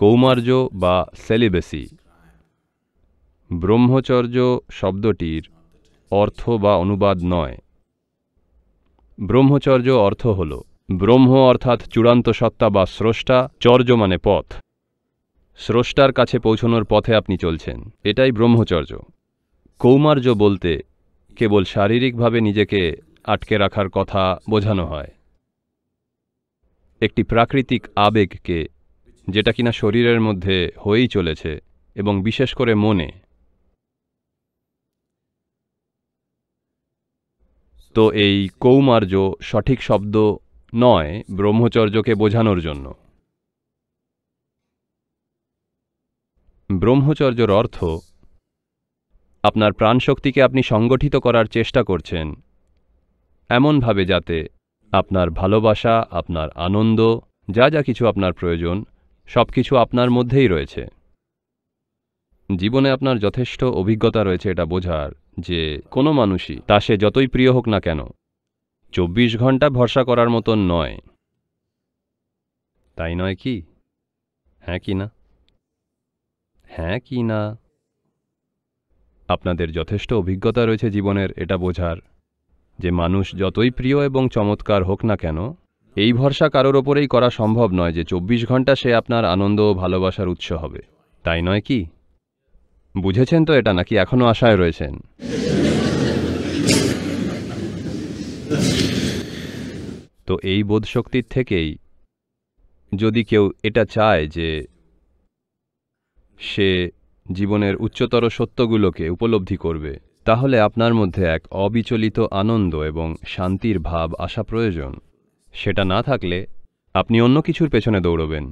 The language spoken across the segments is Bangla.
কৌমার্য বা সেলিবেসি ব্রহ্মচর্য শব্দটির অর্থ বা অনুবাদ নয় ব্রহ্মচর্য অর্থ হল ব্রহ্ম অর্থাৎ চূড়ান্ত সত্তা বা স্রষ্টা চর্য মানে পথ স্রষ্টার কাছে পৌঁছনোর পথে আপনি চলছেন এটাই ব্রহ্মচর্য কৌমার্য বলতে কেবল শারীরিকভাবে নিজেকে আটকে রাখার কথা বোঝানো হয় একটি প্রাকৃতিক আবেগকে যেটা কিনা শরীরের মধ্যে হয়েই চলেছে এবং বিশেষ করে মনে তো এই কৌমার্য সঠিক শব্দ নয় ব্রহ্মচর্যকে বোঝানোর জন্য ব্রহ্মচর্যর অর্থ আপনার প্রাণশক্তিকে আপনি সংগঠিত করার চেষ্টা করছেন এমনভাবে যাতে আপনার ভালোবাসা আপনার আনন্দ যা যা কিছু আপনার প্রয়োজন সব কিছু আপনার মধ্যেই রয়েছে জীবনে আপনার যথেষ্ট অভিজ্ঞতা রয়েছে এটা বোঝার যে কোনো মানুষই তা সে যতই প্রিয় হোক না কেন চব্বিশ ঘন্টা ভরসা করার মতন নয় তাই নয় কি হ্যাঁ কি না হ্যাঁ কি না আপনাদের যথেষ্ট অভিজ্ঞতা রয়েছে জীবনের এটা বোঝার যে মানুষ যতই প্রিয় এবং চমৎকার হোক না কেন এই ভরসা কারোর ওপরেই করা সম্ভব নয় যে ২৪ ঘন্টা সে আপনার আনন্দ ও ভালোবাসার উৎস হবে তাই নয় কি বুঝেছেন তো এটা নাকি এখনও আশায় রয়েছেন তো এই বোধশক্তির থেকেই যদি কেউ এটা চায় যে সে জীবনের উচ্চতর সত্যগুলোকে উপলব্ধি করবে তাহলে আপনার মধ্যে এক অবিচলিত আনন্দ এবং শান্তির ভাব আসা প্রয়োজন সেটা না থাকলে আপনি অন্য কিছুর পেছনে দৌড়বেন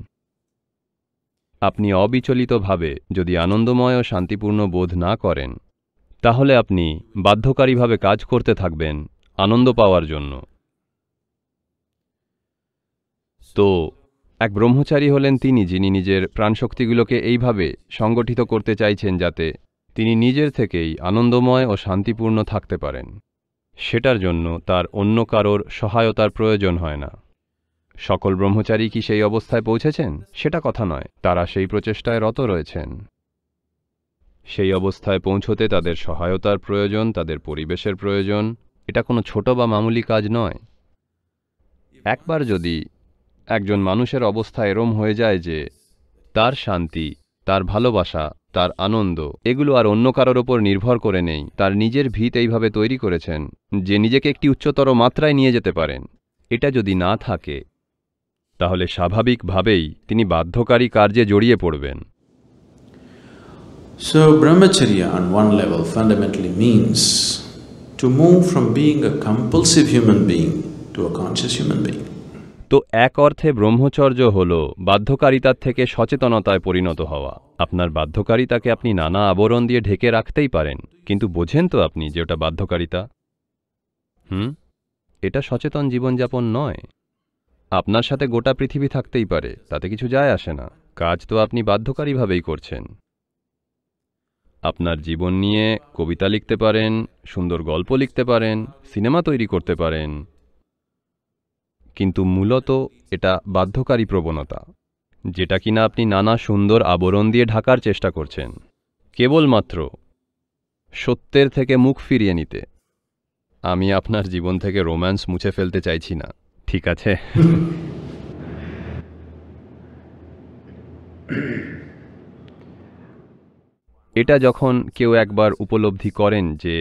আপনি অবিচলিতভাবে যদি আনন্দময় ও শান্তিপূর্ণ বোধ না করেন তাহলে আপনি বাধ্যকারীভাবে কাজ করতে থাকবেন আনন্দ পাওয়ার জন্য তো এক ব্রহ্মচারী হলেন তিনি যিনি নিজের প্রাণশক্তিগুলোকে এইভাবে সংগঠিত করতে চাইছেন যাতে তিনি নিজের থেকেই আনন্দময় ও শান্তিপূর্ণ থাকতে পারেন সেটার জন্য তার অন্য কারোর সহায়তার প্রয়োজন হয় না সকল ব্রহ্মচারী কি সেই অবস্থায় পৌঁছেছেন সেটা কথা নয় তারা সেই প্রচেষ্টায় রত রয়েছেন সেই অবস্থায় পৌঁছতে তাদের সহায়তার প্রয়োজন তাদের পরিবেশের প্রয়োজন এটা কোনো ছোট বা মামুলি কাজ নয় একবার যদি একজন মানুষের অবস্থা এরম হয়ে যায় যে তার শান্তি তার ভালোবাসা তার আনন্দ এগুলো আর অন্য কারোর ওপর নির্ভর করে নেই তার নিজের ভিত এইভাবে তৈরি করেছেন যে নিজেকে একটি উচ্চতর মাত্রায় নিয়ে যেতে পারেন এটা যদি না থাকে তাহলে স্বাভাবিকভাবেই তিনি বাধ্যকারী কার্যে জড়িয়ে পড়বেন So brahmacharya on one level fundamentally means to move from being a compulsive human being to a conscious human being. তো এক অর্থে ব্রহ্মচর্য হল বাধ্যকারিতার থেকে সচেতনতায় পরিণত হওয়া আপনার বাধ্যকারিতাকে আপনি নানা আবরণ দিয়ে ঢেকে রাখতেই পারেন কিন্তু বোঝেন তো আপনি যে ওটা বাধ্যকারিতা হুম এটা সচেতন জীবনযাপন নয় আপনার সাথে গোটা পৃথিবী থাকতেই পারে তাতে কিছু যায় আসে না কাজ তো আপনি বাধ্যকারীভাবেই করছেন আপনার জীবন নিয়ে কবিতা লিখতে পারেন সুন্দর গল্প লিখতে পারেন সিনেমা তৈরি করতে পারেন কিন্তু মূলত এটা বাধ্যকারী প্রবণতা যেটা কিনা আপনি নানা সুন্দর আবরণ দিয়ে ঢাকার চেষ্টা করছেন কেবলমাত্র সত্যের থেকে মুখ ফিরিয়ে নিতে আমি আপনার জীবন থেকে রোম্যান্স মুছে ফেলতে চাইছি না ঠিক আছে এটা যখন কেউ একবার উপলব্ধি করেন যে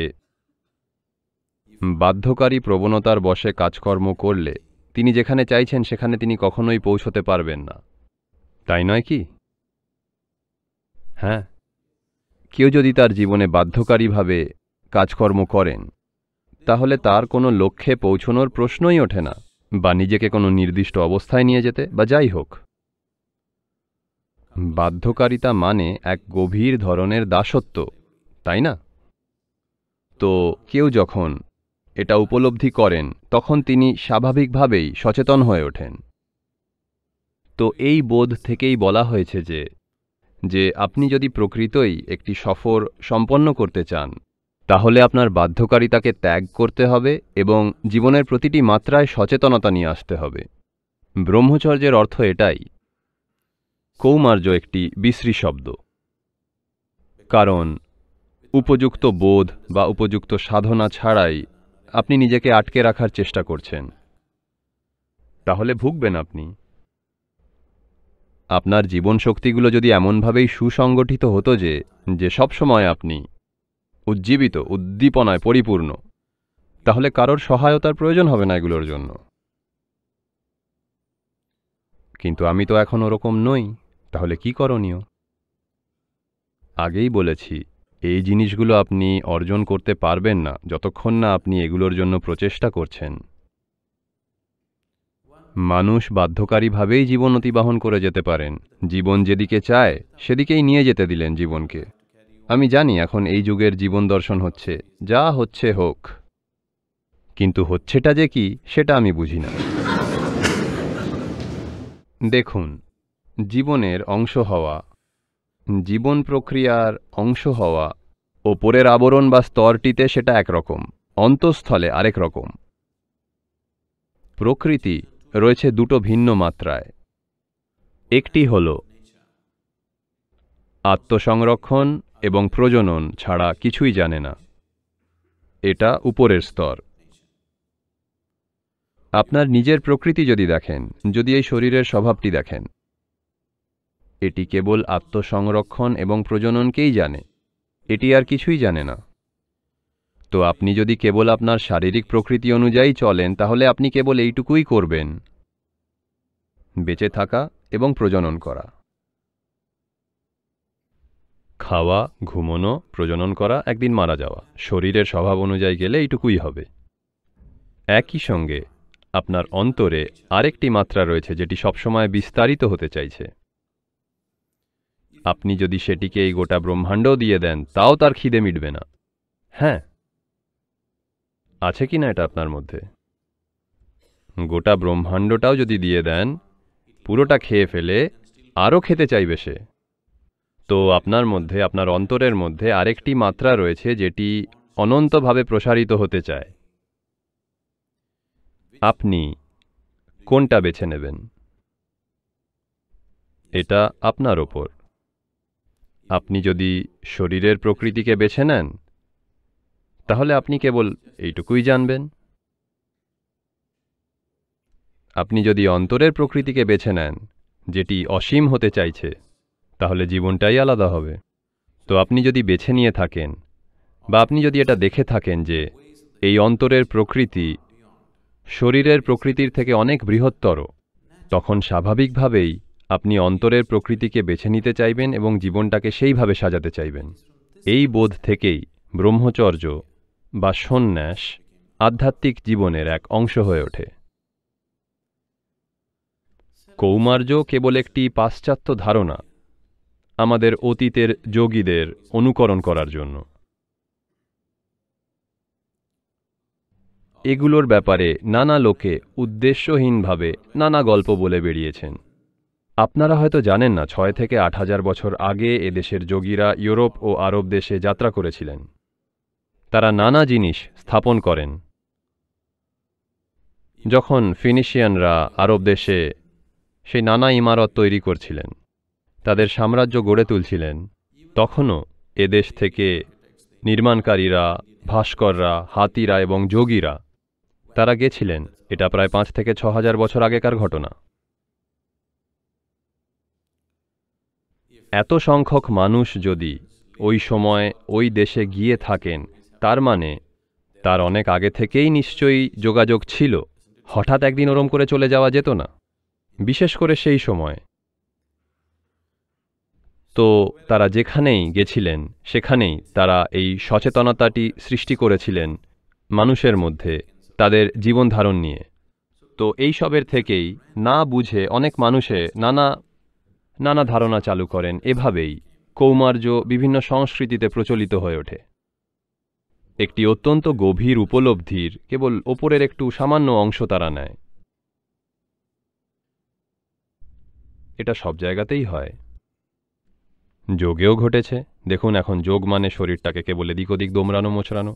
বাধ্যকারী প্রবণতার বসে কাজকর্ম করলে তিনি যেখানে চাইছেন সেখানে তিনি কখনোই পৌঁছতে পারবেন না তাই নয় কি হ্যাঁ কেউ যদি তার জীবনে বাধ্যকারীভাবে কাজকর্ম করেন তাহলে তার কোনো লক্ষ্যে পৌঁছনোর প্রশ্নই ওঠে না বা নিজেকে কোনো নির্দিষ্ট অবস্থায় নিয়ে যেতে বা যাই হোক বাধ্যকারিতা মানে এক গভীর ধরনের দাসত্ব তাই না তো কেউ যখন এটা উপলব্ধি করেন তখন তিনি স্বাভাবিকভাবেই সচেতন হয়ে ওঠেন তো এই বোধ থেকেই বলা হয়েছে যে যে আপনি যদি প্রকৃতই একটি সফর সম্পন্ন করতে চান তাহলে আপনার বাধ্যকারিতাকে ত্যাগ করতে হবে এবং জীবনের প্রতিটি মাত্রায় সচেতনতা নিয়ে আসতে হবে ব্রহ্মচর্যের অর্থ এটাই কৌমার্য একটি বিশ্রী শব্দ কারণ উপযুক্ত বোধ বা উপযুক্ত সাধনা ছাড়াই আপনি নিজেকে আটকে রাখার চেষ্টা করছেন তাহলে ভুগবেন আপনি আপনার জীবন শক্তিগুলো যদি এমনভাবেই সুসংগঠিত হতো যে যে সবসময় আপনি উজ্জীবিত উদ্দীপনায় পরিপূর্ণ তাহলে কারোর সহায়তার প্রয়োজন হবে না এগুলোর জন্য কিন্তু আমি তো এখন ওরকম নই তাহলে কি করণীয় আগেই বলেছি এই জিনিসগুলো আপনি অর্জন করতে পারবেন না যতক্ষণ না আপনি এগুলোর জন্য প্রচেষ্টা করছেন মানুষ বাধ্যকারীভাবেই জীবন অতিবাহন করে যেতে পারেন জীবন যেদিকে চায় সেদিকেই নিয়ে যেতে দিলেন জীবনকে আমি জানি এখন এই যুগের জীবন দর্শন হচ্ছে যা হচ্ছে হোক কিন্তু হচ্ছেটা যে কি সেটা আমি বুঝি না দেখুন জীবনের অংশ হওয়া জীবন প্রক্রিয়ার অংশ হওয়া ওপরের আবরণ বা স্তরটিতে সেটা একরকম অন্তঃস্থলে আরেক রকম প্রকৃতি রয়েছে দুটো ভিন্ন মাত্রায় একটি হল আত্মসংরক্ষণ এবং প্রজনন ছাড়া কিছুই জানে না এটা উপরের স্তর আপনার নিজের প্রকৃতি যদি দেখেন যদি এই শরীরের স্বভাবটি দেখেন এটি কেবল আত্মসংরক্ষণ এবং প্রজননকেই জানে এটি আর কিছুই জানে না তো আপনি যদি কেবল আপনার শারীরিক প্রকৃতি অনুযায়ী চলেন তাহলে আপনি কেবল এইটুকুই করবেন বেঁচে থাকা এবং প্রজনন করা খাওয়া ঘুমনো প্রজনন করা একদিন মারা যাওয়া শরীরের স্বভাব অনুযায়ী গেলে এইটুকুই হবে একই সঙ্গে আপনার অন্তরে আরেকটি মাত্রা রয়েছে যেটি সবসময় বিস্তারিত হতে চাইছে আপনি যদি সেটিকে এই গোটা ব্রহ্মাণ্ড দিয়ে দেন তাও তার খিদে মিটবে না হ্যাঁ আছে কি না এটা আপনার মধ্যে গোটা ব্রহ্মাণ্ডটাও যদি দিয়ে দেন পুরোটা খেয়ে ফেলে আরও খেতে চাইবে সে তো আপনার মধ্যে আপনার অন্তরের মধ্যে আরেকটি মাত্রা রয়েছে যেটি অনন্তভাবে প্রসারিত হতে চায় আপনি কোনটা বেছে নেবেন এটা আপনার ওপর আপনি যদি শরীরের প্রকৃতিকে বেছে নেন তাহলে আপনি কেবল এইটুকুই জানবেন আপনি যদি অন্তরের প্রকৃতিকে বেছে নেন যেটি অসীম হতে চাইছে তাহলে জীবনটাই আলাদা হবে তো আপনি যদি বেছে নিয়ে থাকেন বা আপনি যদি এটা দেখে থাকেন যে এই অন্তরের প্রকৃতি শরীরের প্রকৃতির থেকে অনেক বৃহত্তর তখন স্বাভাবিকভাবেই আপনি অন্তরের প্রকৃতিকে বেছে নিতে চাইবেন এবং জীবনটাকে সেইভাবে সাজাতে চাইবেন এই বোধ থেকেই ব্রহ্মচর্য বা সন্ন্যাস আধ্যাত্মিক জীবনের এক অংশ হয়ে ওঠে কৌমার্য কেবল একটি পাশ্চাত্য ধারণা আমাদের অতীতের যোগীদের অনুকরণ করার জন্য এগুলোর ব্যাপারে নানা লোকে উদ্দেশ্যহীনভাবে নানা গল্প বলে বেরিয়েছেন আপনারা হয়তো জানেন না ছয় থেকে আট হাজার বছর আগে এদেশের যোগীরা ইউরোপ ও আরব দেশে যাত্রা করেছিলেন তারা নানা জিনিস স্থাপন করেন যখন ফিনিশিয়ানরা আরব দেশে সেই নানা ইমারত তৈরি করছিলেন তাদের সাম্রাজ্য গড়ে তুলছিলেন তখনও এদেশ থেকে নির্মাণকারীরা ভাস্কররা হাতিরা এবং যোগীরা তারা গেছিলেন এটা প্রায় পাঁচ থেকে ছ হাজার বছর আগেকার ঘটনা এত সংখ্যক মানুষ যদি ওই সময় ওই দেশে গিয়ে থাকেন তার মানে তার অনেক আগে থেকেই নিশ্চয়ই যোগাযোগ ছিল হঠাৎ একদিন ওরম করে চলে যাওয়া যেত না বিশেষ করে সেই সময় তো তারা যেখানেই গেছিলেন সেখানেই তারা এই সচেতনতাটি সৃষ্টি করেছিলেন মানুষের মধ্যে তাদের জীবনধারণ নিয়ে তো এই সবের থেকেই না বুঝে অনেক মানুষে নানা নানা ধারণা চালু করেন এভাবেই কৌমার্য বিভিন্ন সংস্কৃতিতে প্রচলিত হয়ে ওঠে একটি অত্যন্ত গভীর উপলব্ধির কেবল ওপরের একটু সামান্য অংশ তারা নেয় এটা সব জায়গাতেই হয় যোগেও ঘটেছে দেখুন এখন যোগ মানে শরীরটাকে কেবল এদিক ওদিক দোমড়ানো মোছড়ানো